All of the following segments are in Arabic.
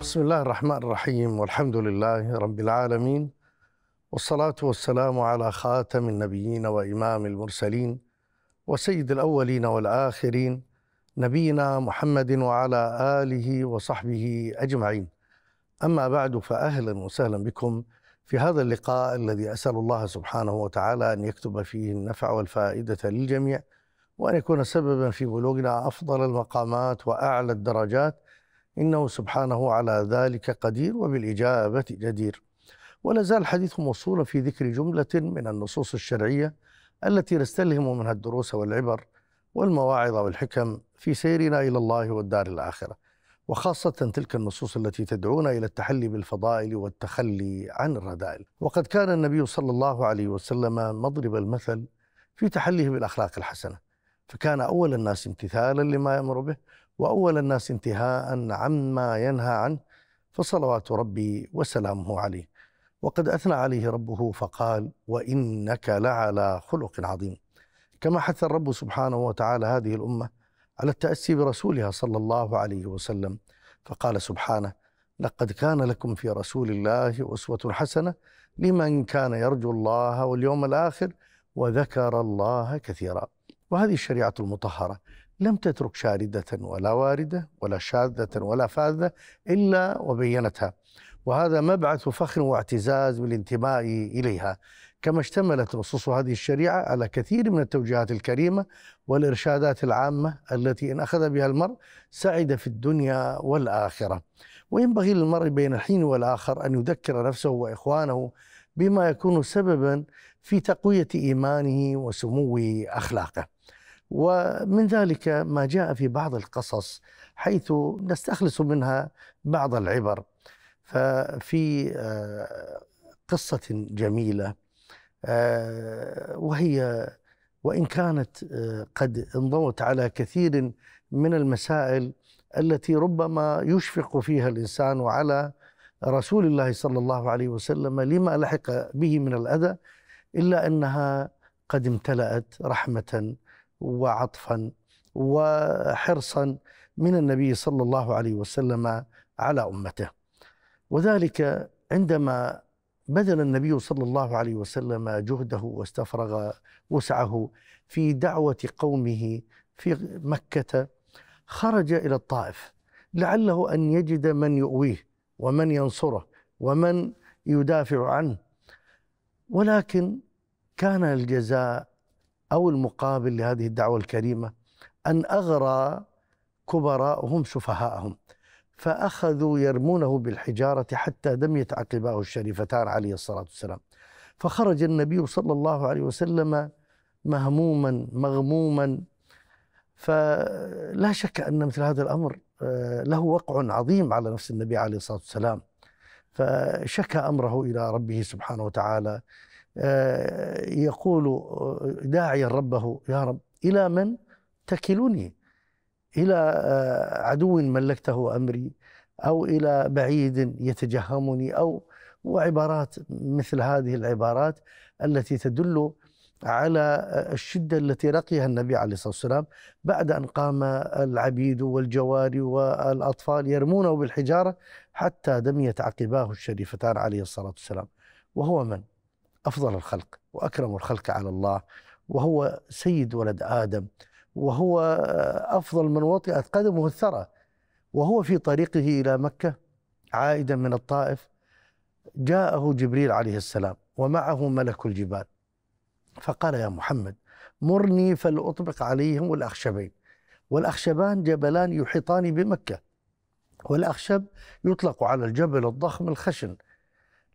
بسم الله الرحمن الرحيم والحمد لله رب العالمين والصلاة والسلام على خاتم النبيين وإمام المرسلين وسيد الأولين والآخرين نبينا محمد وعلى آله وصحبه أجمعين أما بعد فأهلا وسهلا بكم في هذا اللقاء الذي أسأل الله سبحانه وتعالى أن يكتب فيه النفع والفائدة للجميع وأن يكون سببا في بلوغنا أفضل المقامات وأعلى الدرجات إنه سبحانه على ذلك قدير وبالإجابة جدير ولا زال الحديث موصولا في ذكر جملة من النصوص الشرعية التي نستلهم منها الدروس والعبر والمواعظ والحكم في سيرنا إلى الله والدار الآخرة وخاصة تلك النصوص التي تدعونا إلى التحلي بالفضائل والتخلي عن الرذائل وقد كان النبي صلى الله عليه وسلم مضرب المثل في تحليه بالأخلاق الحسنة فكان أول الناس امتثالا لما يأمر به وأول الناس انتهاء عما ينهى عنه فصلوات ربي وسلامه عليه وقد أثنى عليه ربه فقال وإنك لعلى خلق عظيم كما حث الرب سبحانه وتعالى هذه الأمة على التأسي برسولها صلى الله عليه وسلم فقال سبحانه لقد كان لكم في رسول الله أسوة حسنة لمن كان يرجو الله واليوم الآخر وذكر الله كثيرا وهذه الشريعة المطهرة لم تترك شاردة ولا واردة ولا شاذة ولا فاذة إلا وبينتها وهذا مبعث فخر واعتزاز بالانتماء إليها كما اشتملت نصوص هذه الشريعة على كثير من التوجيهات الكريمة والإرشادات العامة التي إن أخذ بها المرء سعد في الدنيا والآخرة وينبغي للمرء بين الحين والآخر أن يذكر نفسه وإخوانه بما يكون سببا في تقوية إيمانه وسمو أخلاقه ومن ذلك ما جاء في بعض القصص حيث نستخلص منها بعض العبر ففي آه، قصة جميلة آه، وهي وإن كانت آه، قد انضوت على كثير من المسائل التي ربما يشفق فيها الإنسان وعلى رسول الله صلى الله عليه وسلم لما لحق به من الأذى إلا أنها قد امتلأت رحمة وعطفا وحرصا من النبي صلى الله عليه وسلم على امته وذلك عندما بذل النبي صلى الله عليه وسلم جهده واستفرغ وسعه في دعوه قومه في مكه خرج الى الطائف لعله ان يجد من يؤويه ومن ينصره ومن يدافع عنه ولكن كان الجزاء أو المقابل لهذه الدعوة الكريمة أن أغرى كبراءهم سفهاءهم فأخذوا يرمونه بالحجارة حتى دميت عقباه الشريفتان عليه الصلاة والسلام فخرج النبي صلى الله عليه وسلم مهموما مغموما فلا شك أن مثل هذا الأمر آه، له وقع عظيم على نفس النبي عليه الصلاة والسلام فشكى أمره إلى ربه سبحانه وتعالى آه، يقول آه، داعيا ربه يا رب إلى من تكلني إلى آه، عدو ملكته أمري أو إلى بعيد يتجهمني أو وعبارات مثل هذه العبارات التي تدل على الشده التي رقيها النبي عليه الصلاه والسلام بعد ان قام العبيد والجواري والاطفال يرمونه بالحجاره حتى دميت عقباه الشريفتان عليه الصلاه والسلام وهو من؟ أفضل الخلق وأكرم الخلق على الله وهو سيد ولد آدم وهو أفضل من وطئت قدمه الثرى وهو في طريقه إلى مكة عائدا من الطائف جاءه جبريل عليه السلام ومعه ملك الجبال فقال يا محمد مرني فلأطبق عليهم الأخشبين والأخشبان جبلان يحيطان بمكة والأخشب يطلق على الجبل الضخم الخشن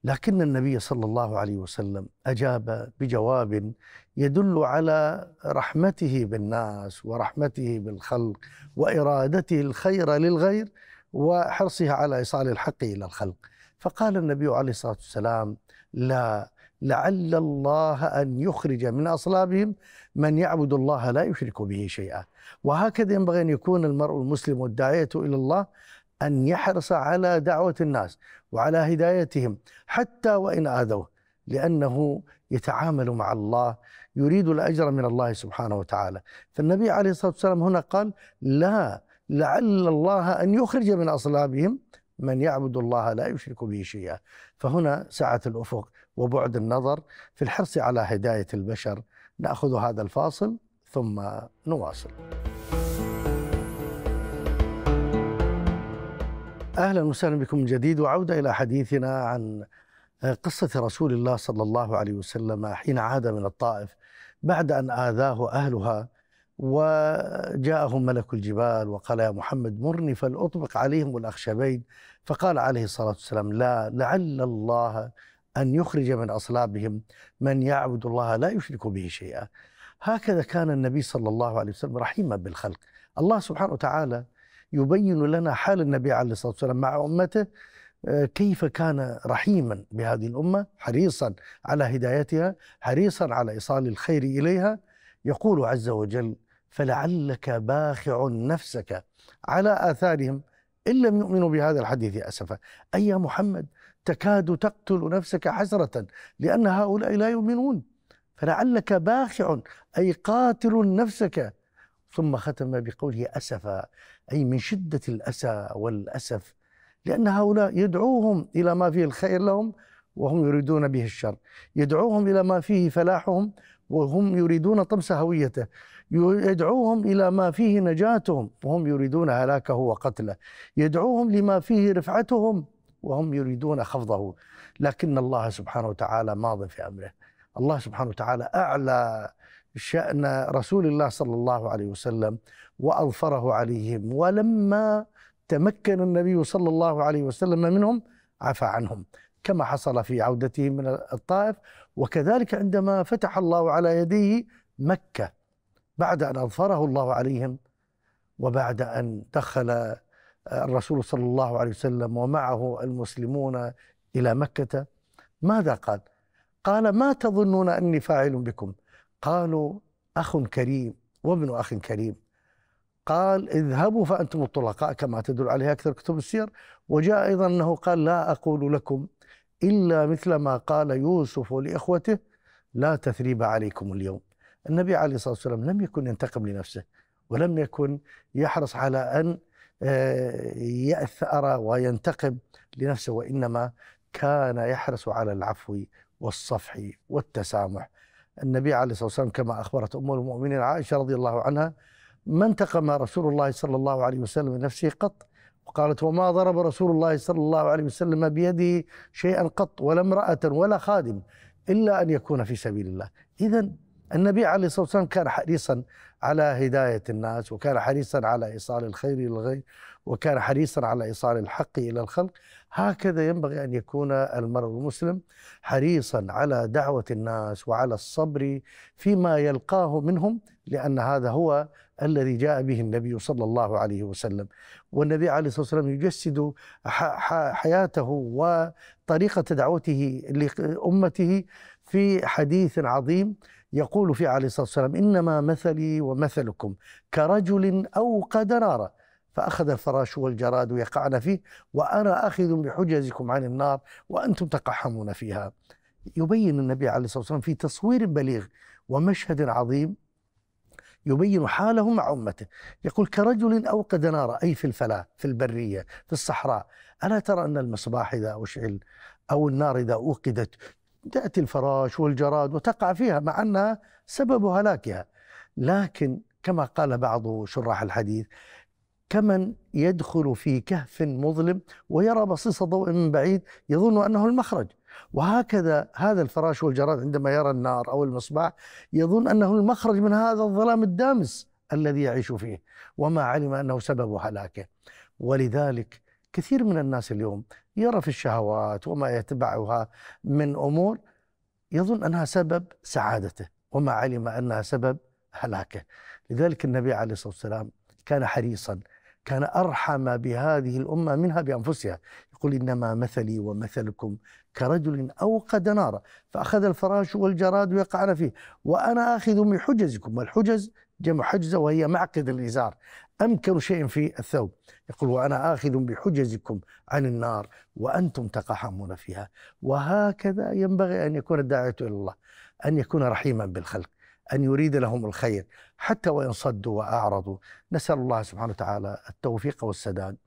لكن النبي صلى الله عليه وسلم اجاب بجواب يدل على رحمته بالناس ورحمته بالخلق وارادته الخير للغير وحرصه على ايصال الحق الى الخلق فقال النبي عليه الصلاه والسلام لا لعل الله ان يخرج من اصلابهم من يعبد الله لا يشرك به شيئا وهكذا ينبغي ان يكون المرء المسلم والداعيه الى الله ان يحرص على دعوه الناس وعلى هدايتهم حتى وان اذوه لانه يتعامل مع الله يريد الاجر من الله سبحانه وتعالى فالنبي عليه الصلاه والسلام هنا قال لا لعل الله ان يخرج من اصلابهم من يعبد الله لا يشرك به شيئا فهنا سعه الافق وبعد النظر في الحرص على هدايه البشر ناخذ هذا الفاصل ثم نواصل اهلا وسهلا بكم من جديد وعوده الى حديثنا عن قصه رسول الله صلى الله عليه وسلم حين عاد من الطائف بعد ان اذاه اهلها وجاءهم ملك الجبال وقال يا محمد مرني فلاطبق عليهم الاخشبين فقال عليه الصلاه والسلام لا لعل الله ان يخرج من اصلابهم من يعبد الله لا يشرك به شيئا هكذا كان النبي صلى الله عليه وسلم رحيما بالخلق الله سبحانه وتعالى يبين لنا حال النبي عليه الصلاة والسلام مع أمته آه، كيف كان رحيما بهذه الأمة حريصا على هدايتها حريصا على إيصال الخير إليها يقول عز وجل فلعلك باخع نفسك على آثارهم إن لم يؤمنوا بهذا الحديث أسفا أي يا محمد تكاد تقتل نفسك حسرة لأن هؤلاء لا يؤمنون فلعلك باخع أي قاتل نفسك ثم ختم بقوله أسفا أي من شدة الأسى والأسف لأن هؤلاء يدعوهم إلى ما فيه الخير لهم وهم يريدون به الشر يدعوهم إلى ما فيه فلاحهم وهم يريدون طمس هويته يدعوهم إلى ما فيه نجاتهم وهم يريدون هلاكه وقتله يدعوهم لما فيه رفعتهم وهم يريدون خفضه لكن الله سبحانه وتعالى ماض في أمره الله سبحانه وتعالى أعلى شأن رسول الله صلى الله عليه وسلم وأظفره عليهم ولما تمكن النبي صلى الله عليه وسلم منهم عفى عنهم كما حصل في عودته من الطائف وكذلك عندما فتح الله على يديه مكة بعد أن أظفره الله عليهم وبعد أن دخل الرسول صلى الله عليه وسلم ومعه المسلمون إلى مكة ماذا قال؟ قال ما تظنون أني فاعل بكم؟ قالوا أخ كريم وابن أخ كريم قال اذهبوا فأنتم الطلقاء كما تدل عليه أكثر كتب السير وجاء أيضا أنه قال لا أقول لكم إلا مثل ما قال يوسف لإخوته لا تثريب عليكم اليوم النبي عليه الصلاة والسلام لم يكن ينتقم لنفسه ولم يكن يحرص على أن آه، يأثر وينتقم لنفسه وإنما كان يحرص على العفو والصفح والتسامح النبي عليه الصلاة والسلام كما أخبرت أم المؤمنين عائشة رضي الله عنها ما انتقم رسول الله صلى الله عليه وسلم من نفسه قط وقالت وما ضرب رسول الله صلى الله عليه وسلم بيده شيئا قط ولا امرأة ولا خادم إلا أن يكون في سبيل الله إذا النبي عليه الصلاه والسلام كان حريصا على هدايه الناس وكان حريصا على ايصال الخير الى الغير وكان حريصا على ايصال الحق الى الخلق هكذا ينبغي ان يكون المرء المسلم حريصا على دعوه الناس وعلى الصبر فيما يلقاه منهم لان هذا هو الذي جاء به النبي صلى الله عليه وسلم والنبي عليه الصلاه والسلام يجسد حياته وطريقه دعوته لامته في حديث عظيم يقول فيه عليه الصلاة والسلام إنما مثلي ومثلكم كرجل أوقد نارا فأخذ الفراش والجراد يقعن فيه وأنا آخذ بحجزكم عن النار وأنتم تقحمون فيها يبين النبي عليه الصلاة والسلام في تصوير بليغ ومشهد عظيم يبين حاله مع أمته يقول كرجل أوقد نارا أي في الفلاة في البرية في الصحراء ألا ترى أن المصباح إذا أشعل أو النار إذا أوقدت تأتي الفراش والجراد وتقع فيها مع أنها سبب هلاكها لكن كما قال بعض شراح الحديث كمن يدخل في كهف مظلم ويرى بصيص ضوء من بعيد يظن أنه المخرج وهكذا هذا الفراش والجراد عندما يرى النار أو المصباح يظن أنه المخرج من هذا الظلام الدامس الذي يعيش فيه وما علم أنه سبب هلاكه ولذلك كثير من الناس اليوم يرى في الشهوات وما يتبعها من امور يظن انها سبب سعادته وما علم انها سبب هلاكه لذلك النبي عليه الصلاه والسلام كان حريصا كان ارحم بهذه الامه منها بانفسها يقول انما مثلي ومثلكم كرجل اوقد نارا فاخذ الفراش والجراد ويقعنا فيه وانا اخذ من حجزكم والحجز جمع حجزه وهي معقد الازار أمكن شيء في الثوب يقول وأنا آخذ بحجزكم عن النار وأنتم تقحمون فيها وهكذا ينبغي أن يكون الداعية إلى الله أن يكون رحيما بالخلق أن يريد لهم الخير حتى وإن صدوا وأعرضوا نسأل الله سبحانه وتعالى التوفيق والسداد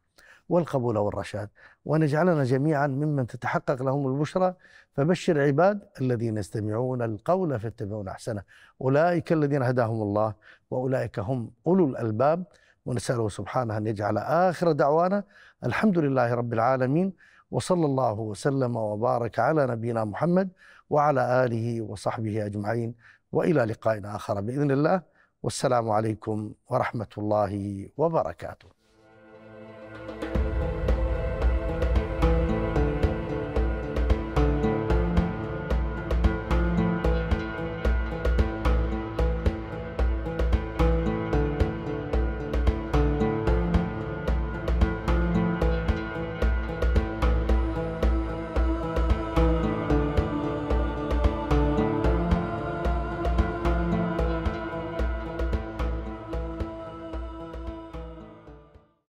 والقبول والرشاد وأن يجعلنا جميعا ممن تتحقق لهم البشرى فبشر عباد الذين يستمعون القول فيتبعون أحسنه أولئك الذين هداهم الله وأولئك هم أولو الألباب ونسأله سبحانه أن يجعل آخر دعوانا الحمد لله رب العالمين وصلى الله وسلم وبارك على نبينا محمد وعلى آله وصحبه أجمعين وإلى لقاء آخر بإذن الله والسلام عليكم ورحمة الله وبركاته